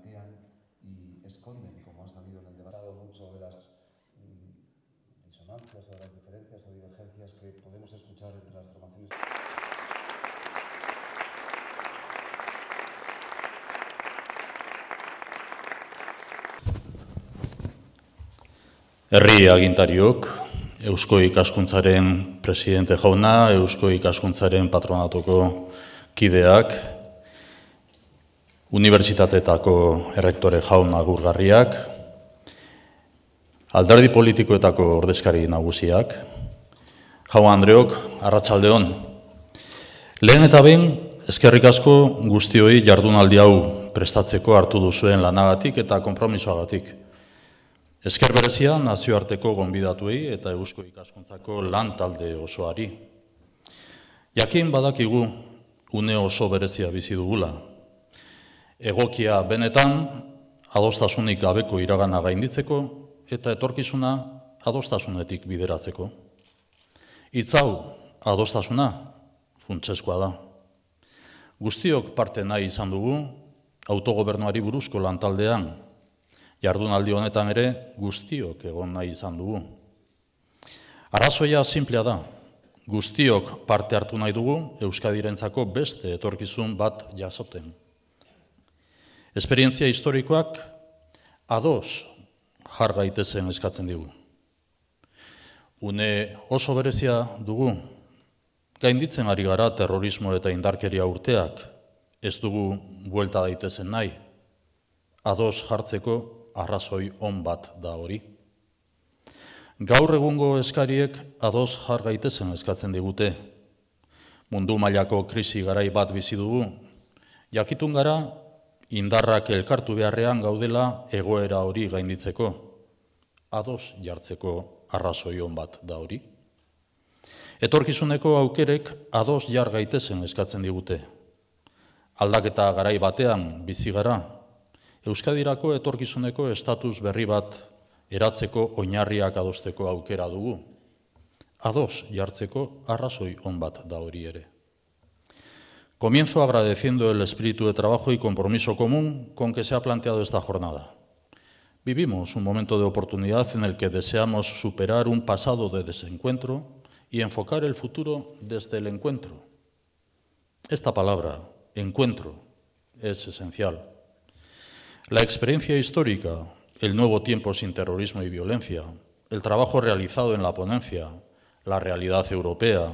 plantean y esconden, como ha salido en el debate, mucho de las mm, disonancias o de las diferencias o divergencias que podemos escuchar entre las formaciones. Herri agintariok, Eusko ikaskuntzaren presidente jauna, Eusko ikaskuntzaren patronatuko kideak, Unibertsitateetako errektore jaun agurgarriak, alderdi politikoetako ordezkari nagusiak, jaun Andreok, arratsalde Lehen eta behin, eskerrik asko guztioi jardunaldi hau prestatzeko hartu duzuen lanagatik eta konpromisoagatik. Esker berezia nazioarteko gonbidatuei eta eusko ikaskuntzako lan talde osoari. Jakin badakigu une oso berezia bizi dugula, egokia benetan adostasunik gabeko iragana gainditzeko eta etorkizuna adostasunetik bideratzeko. Itzau adostasuna funtseskoa da. Guztiok parte nahi izan dugu autogobernuari buruzko lantaldean jardunaldi honetan ere guztiok egon nahi izan dugu. Arazoia simplea da. Guztiok parte hartu nahi dugu Euskadirentzako beste etorkizun bat jasoten. Esperientzia historikoak ados jar gaitezen eskatzen digu. Une oso berezia dugu gainditzen ari gara terrorismo eta indarkeria urteak ez dugu buelta daitezen nahi ados jartzeko arrazoi on bat da hori. Gaur egungo eskariek ados jar gaitezen eskatzen digute. Mundu mailako krisi garai bat bizi dugu. Jakitun gara indarrak elkartu beharrean gaudela egoera hori gainditzeko. Ados jartzeko arrazoi hon bat da hori. Etorkizuneko aukerek ados jar gaitezen eskatzen digute. Aldaketa garai batean bizi gara. Euskadirako etorkizuneko estatus berri bat eratzeko oinarriak adosteko aukera dugu. Ados jartzeko arrazoi on bat da hori ere. Comienzo agradeciendo el espíritu de trabajo y compromiso común con que se ha planteado esta jornada. Vivimos un momento de oportunidad en el que deseamos superar un pasado de desencuentro y enfocar el futuro desde el encuentro. Esta palabra, encuentro, es esencial. La experiencia histórica, el nuevo tiempo sin terrorismo y violencia, el trabajo realizado en la ponencia, la realidad europea,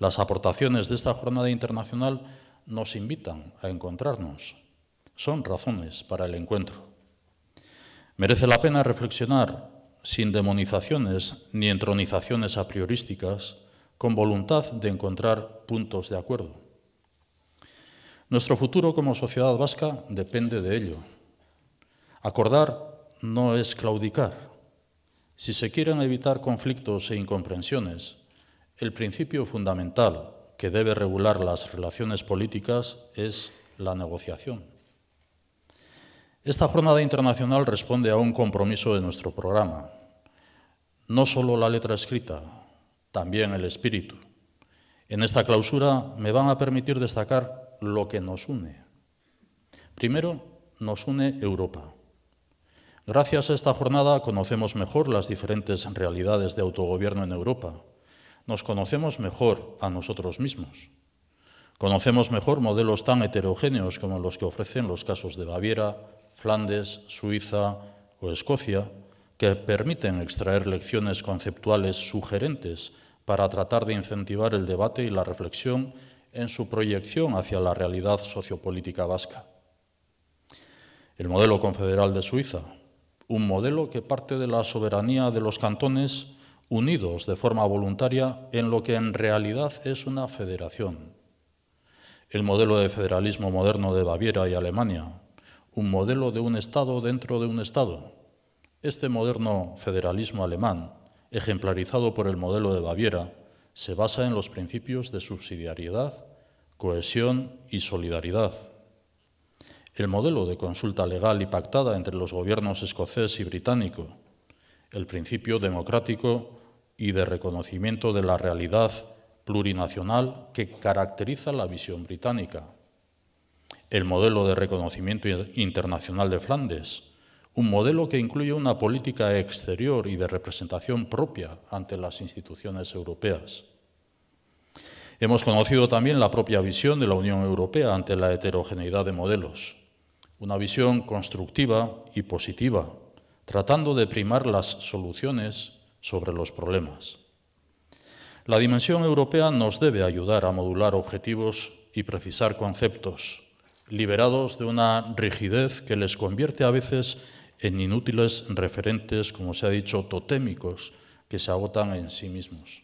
las aportaciones de esta jornada internacional nos invitan a encontrarnos. Son razones para el encuentro. Merece la pena reflexionar sin demonizaciones ni entronizaciones a priorísticas, con voluntad de encontrar puntos de acuerdo. Nuestro futuro como sociedad vasca depende de ello. Acordar no es claudicar. Si se quieren evitar conflictos e incomprensiones, el principio fundamental que debe regular las relaciones políticas es la negociación. Esta jornada internacional responde a un compromiso de nuestro programa. No solo la letra escrita, también el espíritu. En esta clausura me van a permitir destacar lo que nos une. Primero, nos une Europa. Gracias a esta jornada conocemos mejor las diferentes realidades de autogobierno en Europa nos conocemos mejor a nosotros mismos. Conocemos mejor modelos tan heterogéneos como los que ofrecen los casos de Baviera, Flandes, Suiza o Escocia, que permiten extraer lecciones conceptuales sugerentes para tratar de incentivar el debate y la reflexión en su proyección hacia la realidad sociopolítica vasca. El modelo confederal de Suiza, un modelo que parte de la soberanía de los cantones unidos de forma voluntaria en lo que en realidad es una federación. El modelo de federalismo moderno de Baviera y Alemania, un modelo de un Estado dentro de un Estado. Este moderno federalismo alemán, ejemplarizado por el modelo de Baviera, se basa en los principios de subsidiariedad, cohesión y solidaridad. El modelo de consulta legal y pactada entre los gobiernos escocés y británico, el principio democrático y de reconocimiento de la realidad plurinacional que caracteriza la visión británica. El modelo de reconocimiento internacional de Flandes, un modelo que incluye una política exterior y de representación propia ante las instituciones europeas. Hemos conocido también la propia visión de la Unión Europea ante la heterogeneidad de modelos, una visión constructiva y positiva, tratando de primar las soluciones sobre los problemas. La dimensión europea nos debe ayudar a modular objetivos y precisar conceptos, liberados de una rigidez que les convierte a veces en inútiles referentes, como se ha dicho, totémicos, que se agotan en sí mismos.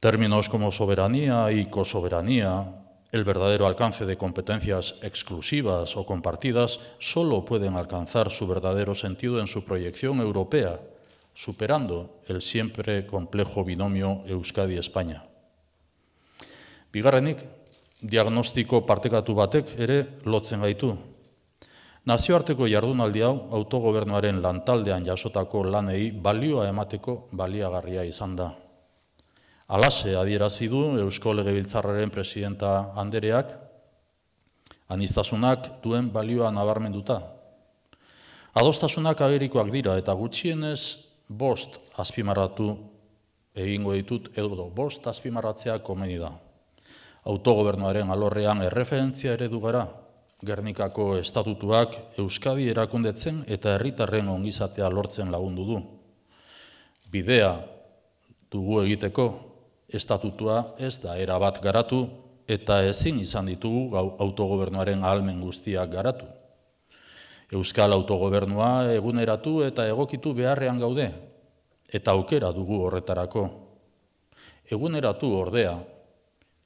Términos como soberanía y cosoberanía, el verdadero alcance de competencias exclusivas o compartidas, solo pueden alcanzar su verdadero sentido en su proyección europea superando el siempre complejo binomio Euskadi-España. Bigarrenik, diagnostiko partekatu batek ere lotzen gaitu. Nazioarteko jardunaldi hau autogobernuaren lantaldean jasotako lanei balioa emateko baliagarria izan da. Alase adierazi du Eusko Legebiltzarraren presidenta Andereak, anistasunak duen balioa nabarmenduta. Adostasunak agerikoak dira eta gutxienez bost azpimarratu egingo ditut edo bost azpimarratzea komeni da. Autogobernuaren alorrean erreferentzia eredu gara, Gernikako estatutuak Euskadi erakundetzen eta herritarren ongizatea lortzen lagundu du. Bidea dugu egiteko, estatutua ez da erabat garatu eta ezin izan ditugu autogobernuaren ahalmen guztiak garatu euskal autogobernua eguneratu eta egokitu beharrean gaude. Eta aukera dugu horretarako. Eguneratu ordea,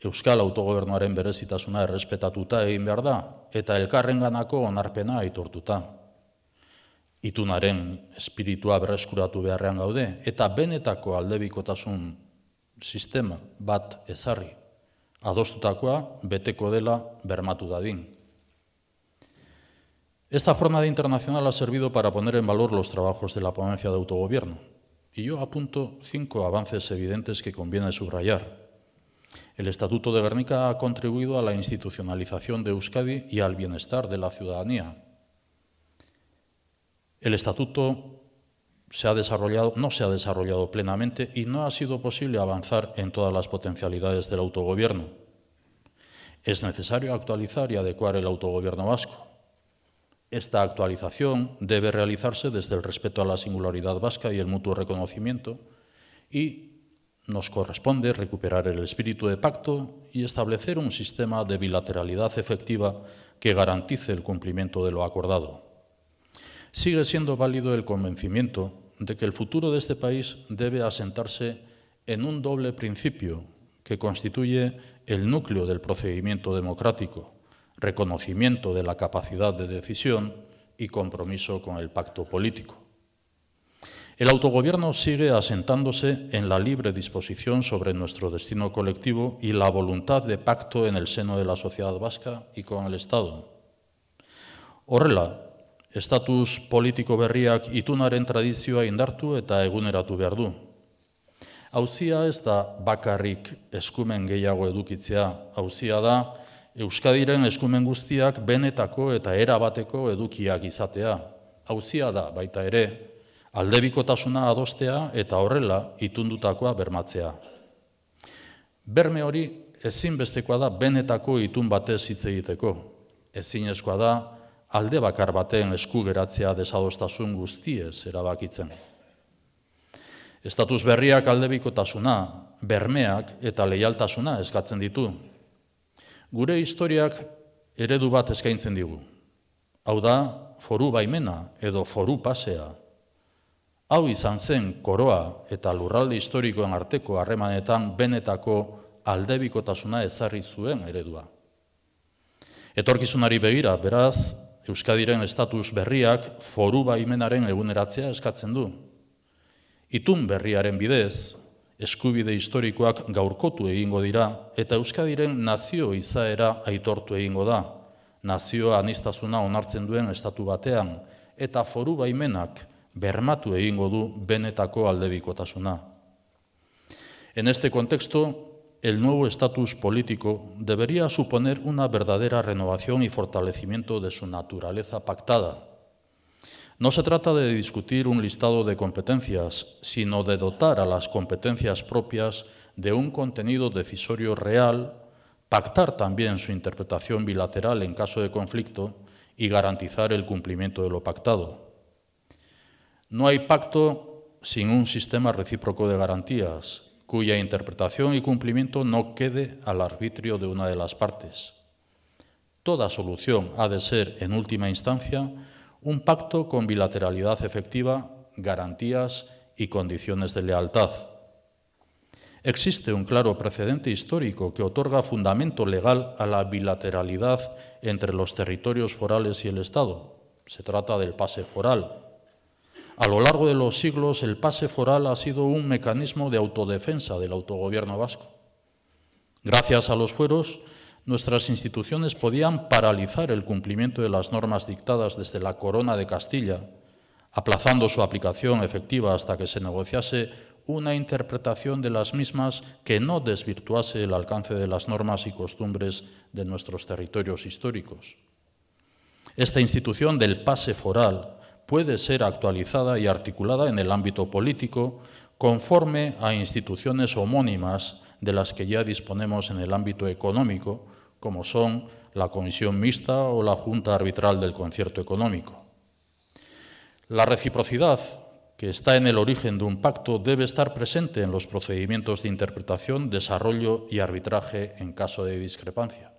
euskal autogobernuaren berezitasuna errespetatuta egin behar da, eta elkarrenganako onarpena aitortuta. Itunaren espiritua berreskuratu beharrean gaude, eta benetako aldebikotasun sistema bat ezarri adostutakoa beteko dela bermatu dadin. Esta jornada internacional ha servido para poner en valor los trabajos de la ponencia de autogobierno, y yo apunto cinco avances evidentes que conviene subrayar. El Estatuto de Guernica ha contribuido a la institucionalización de Euskadi y al bienestar de la ciudadanía. El Estatuto se ha desarrollado, no se ha desarrollado plenamente y no ha sido posible avanzar en todas las potencialidades del autogobierno. Es necesario actualizar y adecuar el autogobierno vasco esta actualización debe realizarse desde el respeto a la singularidad vasca y el mutuo reconocimiento y nos corresponde recuperar el espíritu de pacto y establecer un sistema de bilateralidad efectiva que garantice el cumplimiento de lo acordado. Sigue siendo válido el convencimiento de que el futuro de este país debe asentarse en un doble principio que constituye el núcleo del procedimiento democrático reconocimiento de la capacidad de decisión y compromiso con el pacto político. El autogobierno sigue asentándose en la libre disposición sobre nuestro destino colectivo y la voluntad de pacto en el seno de la sociedad vasca y con el Estado. Horrela, estatus político berriak itunaren tradizioa indartu eta eguneratu behar du. ez bakarrik eskumen gehiago da Euskadiren eskumen guztiak benetako eta erabateko edukiak izatea. Hauzia da baita ere, aldebikotasuna adostea eta horrela itundutakoa bermatzea. Berme hori ezinbestekoa da benetako itun batez hitz egiteko. Ezin eskoa da alde bakar baten esku geratzea desadostasun guztiez erabakitzen. Estatus berriak aldebikotasuna, bermeak eta leialtasuna eskatzen ditu, gure historiak eredu bat eskaintzen digu. Hau da, foru baimena edo foru pasea. Hau izan zen koroa eta lurralde historikoen arteko harremanetan benetako aldebikotasuna ezarri zuen eredua. Etorkizunari begira, beraz, Euskadiren estatus berriak foru baimenaren eguneratzea eskatzen du. Itun berriaren bidez, eskubide historikoak gaurkotu egingo dira eta Euskadiren nazio izaera aitortu egingo da. Nazioa anistazuna onartzen duen estatu batean eta foru baimenak bermatu egingo du benetako aldebikotasuna. En este contexto, el nuevo estatus político debería suponer una verdadera renovación y fortalecimiento de su naturaleza pactada. No se trata de discutir un listado de competencias, sino de dotar a las competencias propias de un contenido decisorio real, pactar también su interpretación bilateral en caso de conflicto y garantizar el cumplimiento de lo pactado. No hay pacto sin un sistema recíproco de garantías, cuya interpretación y cumplimiento no quede al arbitrio de una de las partes. Toda solución ha de ser, en última instancia, un pacto con bilateralidad efectiva, garantías y condiciones de lealtad. Existe un claro precedente histórico que otorga fundamento legal a la bilateralidad entre los territorios forales y el Estado. Se trata del pase foral. A lo largo de los siglos, el pase foral ha sido un mecanismo de autodefensa del autogobierno vasco. Gracias a los fueros, nuestras instituciones podían paralizar el cumplimiento de las normas dictadas desde la Corona de Castilla, aplazando su aplicación efectiva hasta que se negociase una interpretación de las mismas que no desvirtuase el alcance de las normas y costumbres de nuestros territorios históricos. Esta institución del pase foral puede ser actualizada y articulada en el ámbito político conforme a instituciones homónimas de las que ya disponemos en el ámbito económico, como son la Comisión Mixta o la Junta Arbitral del Concierto Económico. La reciprocidad, que está en el origen de un pacto, debe estar presente en los procedimientos de interpretación, desarrollo y arbitraje en caso de discrepancia.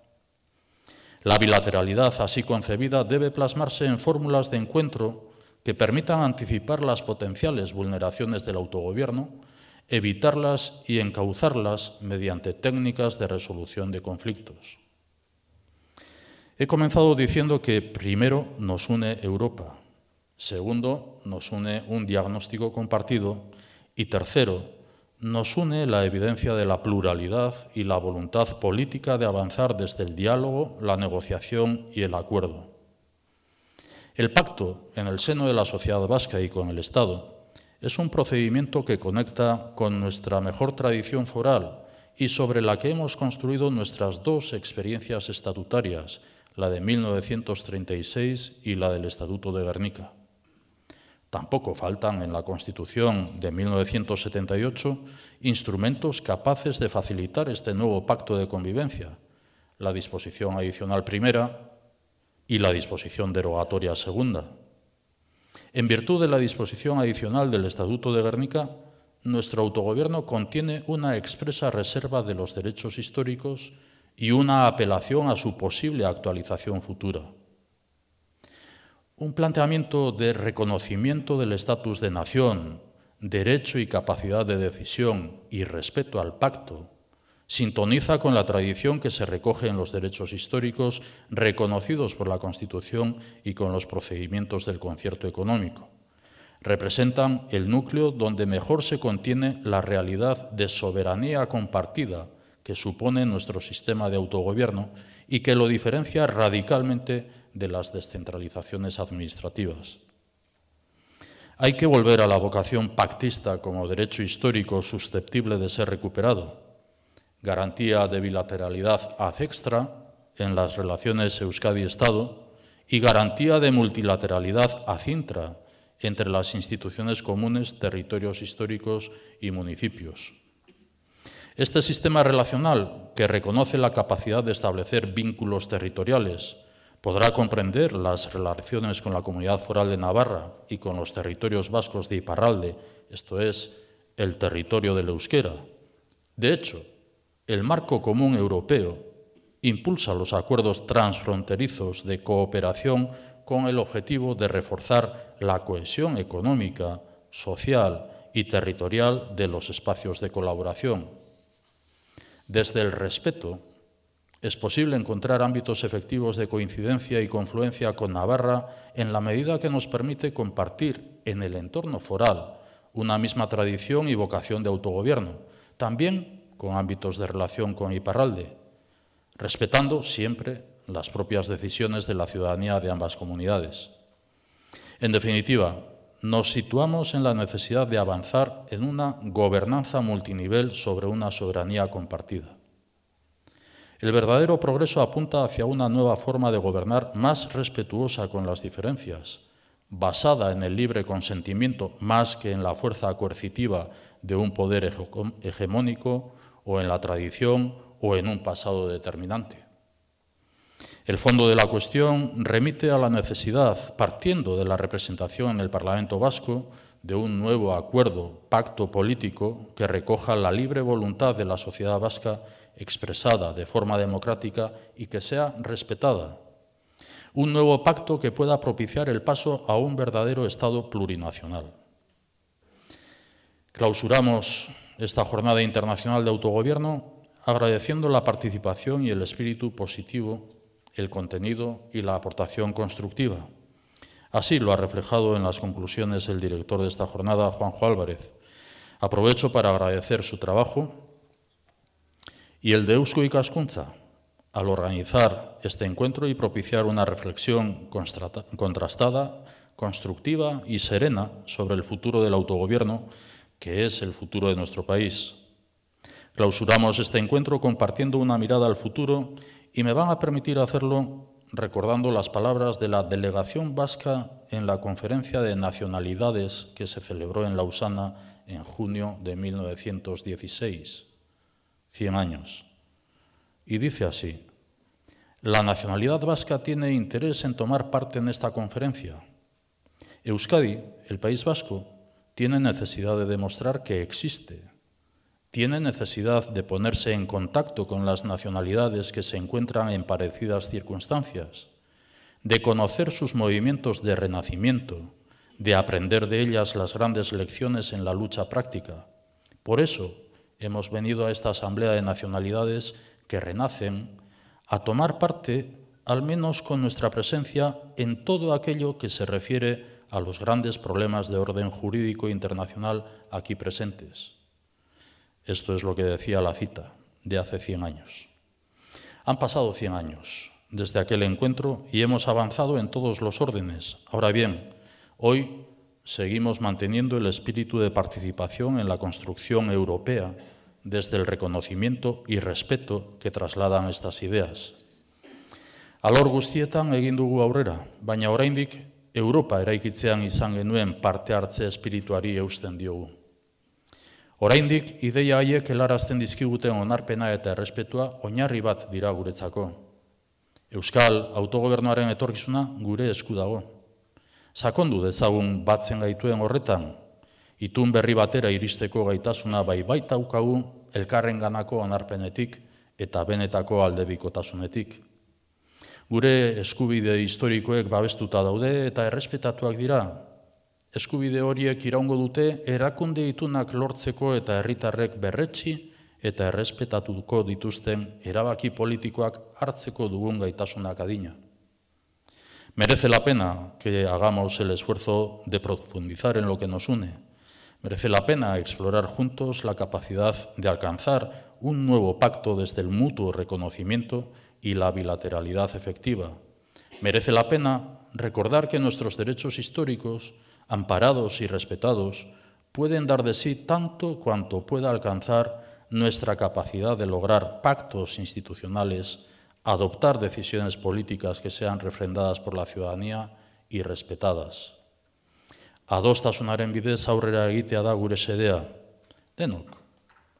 La bilateralidad así concebida debe plasmarse en fórmulas de encuentro que permitan anticipar las potenciales vulneraciones del autogobierno, evitarlas y encauzarlas mediante técnicas de resolución de conflictos. He comenzado diciendo que primero nos une Europa, segundo nos une un diagnóstico compartido y tercero nos une la evidencia de la pluralidad y la voluntad política de avanzar desde el diálogo, la negociación y el acuerdo. El pacto en el seno de la sociedad vasca y con el Estado es un procedimiento que conecta con nuestra mejor tradición foral y sobre la que hemos construido nuestras dos experiencias estatutarias, la de 1936 y la del Estatuto de Guernica. Tampoco faltan en la Constitución de 1978 instrumentos capaces de facilitar este nuevo pacto de convivencia, la disposición adicional primera y la disposición derogatoria segunda. En virtud de la disposición adicional del Estatuto de Guernica, nuestro autogobierno contiene una expresa reserva de los derechos históricos y una apelación a su posible actualización futura. Un planteamiento de reconocimiento del estatus de nación, derecho y capacidad de decisión y respeto al pacto sintoniza con la tradición que se recoge en los derechos históricos reconocidos por la Constitución y con los procedimientos del concierto económico. Representan el núcleo donde mejor se contiene la realidad de soberanía compartida que supone nuestro sistema de autogobierno y que lo diferencia radicalmente de las descentralizaciones administrativas. Hay que volver a la vocación pactista como derecho histórico susceptible de ser recuperado, garantía de bilateralidad ad extra en las relaciones Euskadi-Estado y garantía de multilateralidad ad intra entre las instituciones comunes, territorios históricos y municipios. Este sistema relacional, que reconoce la capacidad de establecer vínculos territoriales, podrá comprender las relaciones con la comunidad foral de Navarra y con los territorios vascos de Iparralde, esto es, el territorio del euskera. De hecho, el marco común europeo impulsa los acuerdos transfronterizos de cooperación con el objetivo de reforzar la cohesión económica, social y territorial de los espacios de colaboración. Desde el respeto es posible encontrar ámbitos efectivos de coincidencia y confluencia con Navarra en la medida que nos permite compartir en el entorno foral una misma tradición y vocación de autogobierno, también con ámbitos de relación con Iparralde, respetando siempre las propias decisiones de la ciudadanía de ambas comunidades. En definitiva, nos situamos en la necesidad de avanzar en una gobernanza multinivel sobre una soberanía compartida. El verdadero progreso apunta hacia una nueva forma de gobernar más respetuosa con las diferencias, basada en el libre consentimiento más que en la fuerza coercitiva de un poder hegemónico o en la tradición o en un pasado determinante. El fondo de la cuestión remite a la necesidad, partiendo de la representación en el Parlamento vasco, de un nuevo acuerdo, pacto político que recoja la libre voluntad de la sociedad vasca expresada de forma democrática y que sea respetada. Un nuevo pacto que pueda propiciar el paso a un verdadero Estado plurinacional. Clausuramos esta Jornada Internacional de Autogobierno agradeciendo la participación y el espíritu positivo el contenido y la aportación constructiva. Así lo ha reflejado en las conclusiones el director de esta jornada, Juanjo Álvarez. Aprovecho para agradecer su trabajo y el de Eusko y Cascunza al organizar este encuentro y propiciar una reflexión contrastada, constructiva y serena sobre el futuro del autogobierno, que es el futuro de nuestro país. Clausuramos este encuentro compartiendo una mirada al futuro y me van a permitir hacerlo recordando las palabras de la delegación vasca en la conferencia de nacionalidades que se celebró en Lausana en junio de 1916, 100 años. Y dice así, la nacionalidad vasca tiene interés en tomar parte en esta conferencia. Euskadi, el País Vasco, tiene necesidad de demostrar que existe tiene necesidad de ponerse en contacto con las nacionalidades que se encuentran en parecidas circunstancias, de conocer sus movimientos de renacimiento, de aprender de ellas las grandes lecciones en la lucha práctica. Por eso hemos venido a esta Asamblea de Nacionalidades que renacen a tomar parte, al menos con nuestra presencia, en todo aquello que se refiere a los grandes problemas de orden jurídico internacional aquí presentes. Esto es lo que decía la cita de hace 100 años. Han pasado 100 años desde aquel encuentro y hemos avanzado en todos los órdenes. Ahora bien, hoy seguimos manteniendo el espíritu de participación en la construcción europea desde el reconocimiento y respeto que trasladan estas ideas. Alor guztietan aurrera, baina oraindik Europa eraikitzean izan genuen parte hartze espirituari eusten diogu. Oraindik ideia haiek helarazten dizkiguten onarpena eta errespetua oinarri bat dira guretzako. Euskal autogobernuaren etorkizuna gure esku dago. Sakondu dezagun batzen gaituen horretan itun berri batera iristeko gaitasuna bai baita ukagu elkarrenganako onarpenetik eta benetako aldebikotasunetik. Gure eskubide historikoek babestuta daude eta errespetatuak dira Eskubide horiek iraungo dute erakunde itunak lortzeko eta herritarrek berretsi eta errespetatuko dituzten erabaki politikoak hartzeko dugun gaitasunak adina. Merece la pena que hagamos el esfuerzo de profundizar en lo que nos une. Merece la pena explorar juntos la capacidad de alcanzar un nuevo pacto desde el mutuo reconocimiento y la bilateralidad efectiva. Merece la pena recordar que nuestros derechos históricos amparados y respetados, pueden dar de sí tanto cuanto pueda alcanzar nuestra capacidad de lograr pactos institucionales, adoptar decisiones políticas que sean refrendadas por la ciudadanía y respetadas. Adostasunaren bidez aurrera egitea da gure sedea. Denok,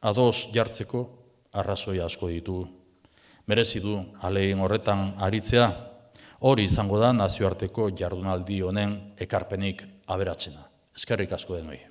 ados jartzeko y asko ditu. Merezi du alegin horretan aritzea. Hori izango da nazioarteko jardunaldi honen ekarpenik aberatzena. Ezkerrik asko denoi.